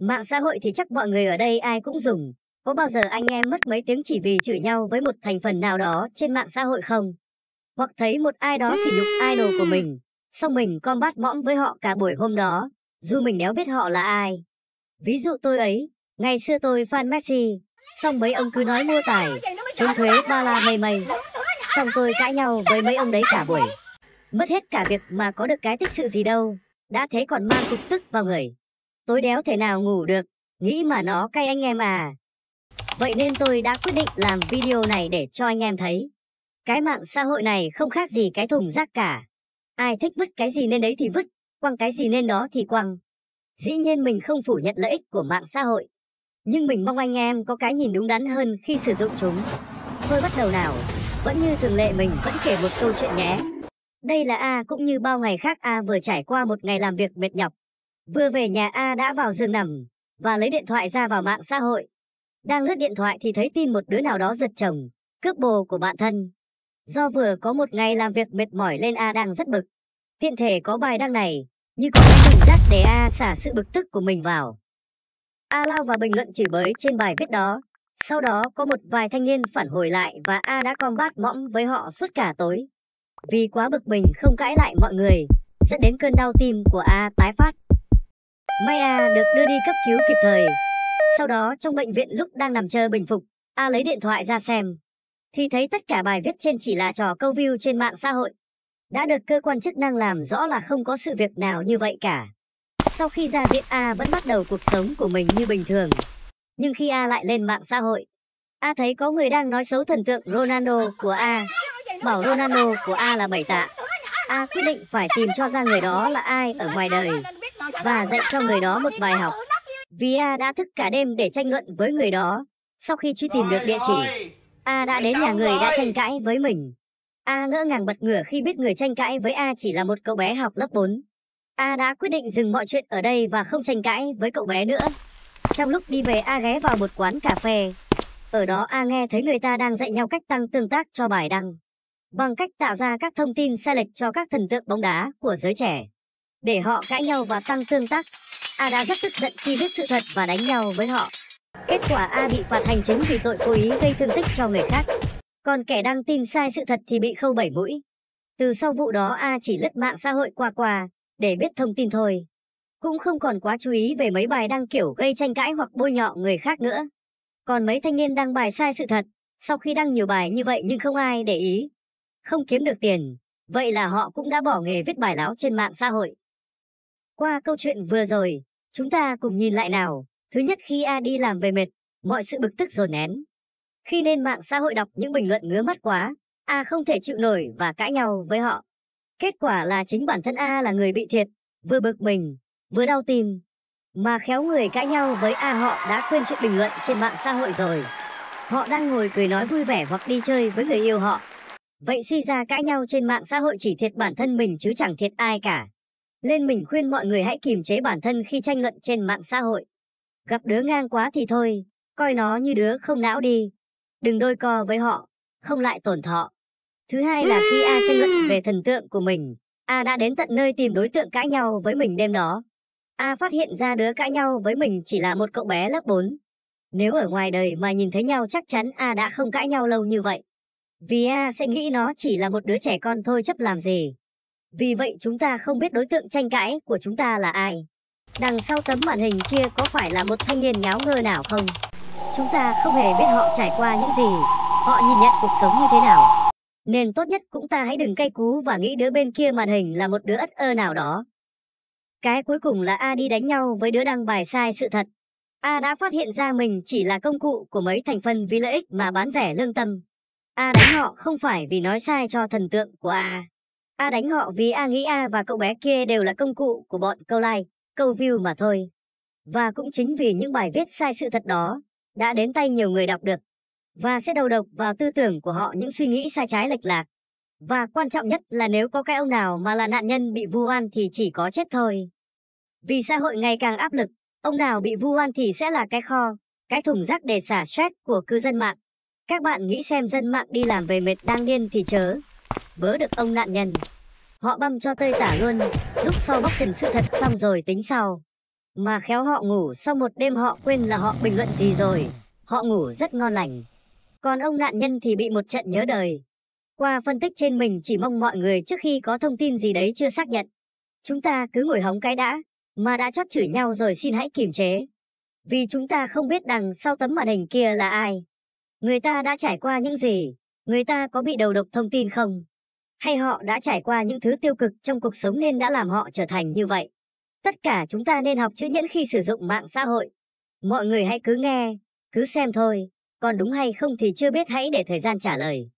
Mạng xã hội thì chắc mọi người ở đây ai cũng dùng. Có bao giờ anh em mất mấy tiếng chỉ vì chửi nhau với một thành phần nào đó trên mạng xã hội không? Hoặc thấy một ai đó sỉ nhục idol của mình, xong mình con bát mõm với họ cả buổi hôm đó, dù mình đéo biết họ là ai. Ví dụ tôi ấy, ngày xưa tôi fan Messi, xong mấy ông cứ nói mua tài, trốn thuế ba la mây mây. Xong tôi cãi nhau với mấy ông đấy cả buổi. Mất hết cả việc mà có được cái tích sự gì đâu, đã thế còn mang cục tức vào người tối đéo thể nào ngủ được, nghĩ mà nó cay anh em à. Vậy nên tôi đã quyết định làm video này để cho anh em thấy. Cái mạng xã hội này không khác gì cái thùng rác cả. Ai thích vứt cái gì nên đấy thì vứt, quăng cái gì nên đó thì quăng. Dĩ nhiên mình không phủ nhận lợi ích của mạng xã hội. Nhưng mình mong anh em có cái nhìn đúng đắn hơn khi sử dụng chúng. Thôi bắt đầu nào, vẫn như thường lệ mình vẫn kể một câu chuyện nhé. Đây là A cũng như bao ngày khác A vừa trải qua một ngày làm việc mệt nhọc, Vừa về nhà A đã vào giường nằm và lấy điện thoại ra vào mạng xã hội. Đang lướt điện thoại thì thấy tin một đứa nào đó giật chồng, cướp bồ của bạn thân. Do vừa có một ngày làm việc mệt mỏi lên A đang rất bực. Tiện thể có bài đăng này, như có cái bình để A xả sự bực tức của mình vào. A lao vào bình luận chửi bới trên bài viết đó. Sau đó có một vài thanh niên phản hồi lại và A đã combat mõm với họ suốt cả tối. Vì quá bực mình không cãi lại mọi người, dẫn đến cơn đau tim của A tái phát. Maya được đưa đi cấp cứu kịp thời. Sau đó trong bệnh viện lúc đang nằm chờ bình phục, A lấy điện thoại ra xem. Thì thấy tất cả bài viết trên chỉ là trò câu view trên mạng xã hội. Đã được cơ quan chức năng làm rõ là không có sự việc nào như vậy cả. Sau khi ra viện A vẫn bắt đầu cuộc sống của mình như bình thường. Nhưng khi A lại lên mạng xã hội, A thấy có người đang nói xấu thần tượng Ronaldo của A, bảo Ronaldo của A là bảy tạ. A quyết định phải tìm cho ra người đó là ai ở ngoài đời và dạy cho người đó một bài học. Via đã thức cả đêm để tranh luận với người đó. Sau khi truy tìm được địa chỉ, A đã đến nhà người đã tranh cãi với mình. A ngỡ ngàng bật ngửa khi biết người tranh cãi với A chỉ là một cậu bé học lớp 4. A đã quyết định dừng mọi chuyện ở đây và không tranh cãi với cậu bé nữa. Trong lúc đi về A ghé vào một quán cà phê. Ở đó A nghe thấy người ta đang dạy nhau cách tăng tương tác cho bài đăng. Bằng cách tạo ra các thông tin sai lệch cho các thần tượng bóng đá của giới trẻ để họ cãi nhau và tăng tương tác. A đã rất tức giận khi biết sự thật và đánh nhau với họ. Kết quả A bị phạt hành chính vì tội cố ý gây thương tích cho người khác. Còn kẻ đăng tin sai sự thật thì bị khâu bảy mũi. Từ sau vụ đó A chỉ lướt mạng xã hội qua qua, để biết thông tin thôi. Cũng không còn quá chú ý về mấy bài đăng kiểu gây tranh cãi hoặc bôi nhọ người khác nữa. Còn mấy thanh niên đăng bài sai sự thật, sau khi đăng nhiều bài như vậy nhưng không ai để ý. Không kiếm được tiền, vậy là họ cũng đã bỏ nghề viết bài láo trên mạng xã hội. Qua câu chuyện vừa rồi, chúng ta cùng nhìn lại nào. Thứ nhất khi A đi làm về mệt, mọi sự bực tức dồn nén. Khi lên mạng xã hội đọc những bình luận ngứa mắt quá, A không thể chịu nổi và cãi nhau với họ. Kết quả là chính bản thân A là người bị thiệt, vừa bực mình, vừa đau tim. Mà khéo người cãi nhau với A họ đã quên chuyện bình luận trên mạng xã hội rồi. Họ đang ngồi cười nói vui vẻ hoặc đi chơi với người yêu họ. Vậy suy ra cãi nhau trên mạng xã hội chỉ thiệt bản thân mình chứ chẳng thiệt ai cả nên mình khuyên mọi người hãy kiềm chế bản thân khi tranh luận trên mạng xã hội. Gặp đứa ngang quá thì thôi, coi nó như đứa không não đi. Đừng đôi co với họ, không lại tổn thọ. Thứ hai là khi A tranh luận về thần tượng của mình, A đã đến tận nơi tìm đối tượng cãi nhau với mình đêm đó. A phát hiện ra đứa cãi nhau với mình chỉ là một cậu bé lớp 4. Nếu ở ngoài đời mà nhìn thấy nhau chắc chắn A đã không cãi nhau lâu như vậy. Vì A sẽ nghĩ nó chỉ là một đứa trẻ con thôi chấp làm gì. Vì vậy chúng ta không biết đối tượng tranh cãi của chúng ta là ai. Đằng sau tấm màn hình kia có phải là một thanh niên ngáo ngơ nào không? Chúng ta không hề biết họ trải qua những gì, họ nhìn nhận cuộc sống như thế nào. Nên tốt nhất cũng ta hãy đừng cay cú và nghĩ đứa bên kia màn hình là một đứa ất ơ nào đó. Cái cuối cùng là A đi đánh nhau với đứa đăng bài sai sự thật. A đã phát hiện ra mình chỉ là công cụ của mấy thành phần vì lợi ích mà bán rẻ lương tâm. A đánh họ không phải vì nói sai cho thần tượng của A. A đánh họ vì A nghĩ A và cậu bé kia đều là công cụ của bọn câu like, câu view mà thôi. Và cũng chính vì những bài viết sai sự thật đó đã đến tay nhiều người đọc được và sẽ đầu độc vào tư tưởng của họ những suy nghĩ sai trái lệch lạc. Và quan trọng nhất là nếu có cái ông nào mà là nạn nhân bị vu oan thì chỉ có chết thôi. Vì xã hội ngày càng áp lực, ông nào bị vu oan thì sẽ là cái kho, cái thùng rác để xả stress của cư dân mạng. Các bạn nghĩ xem dân mạng đi làm về mệt đang điên thì chớ, vớ được ông nạn nhân. Họ băm cho tơi tả luôn, lúc sau bóc trần sự thật xong rồi tính sau. Mà khéo họ ngủ sau một đêm họ quên là họ bình luận gì rồi, họ ngủ rất ngon lành. Còn ông nạn nhân thì bị một trận nhớ đời. Qua phân tích trên mình chỉ mong mọi người trước khi có thông tin gì đấy chưa xác nhận. Chúng ta cứ ngồi hóng cái đã, mà đã chót chửi nhau rồi xin hãy kiềm chế. Vì chúng ta không biết đằng sau tấm màn hình kia là ai. Người ta đã trải qua những gì, người ta có bị đầu độc thông tin không hay họ đã trải qua những thứ tiêu cực trong cuộc sống nên đã làm họ trở thành như vậy. Tất cả chúng ta nên học chữ nhẫn khi sử dụng mạng xã hội. Mọi người hãy cứ nghe, cứ xem thôi, còn đúng hay không thì chưa biết hãy để thời gian trả lời.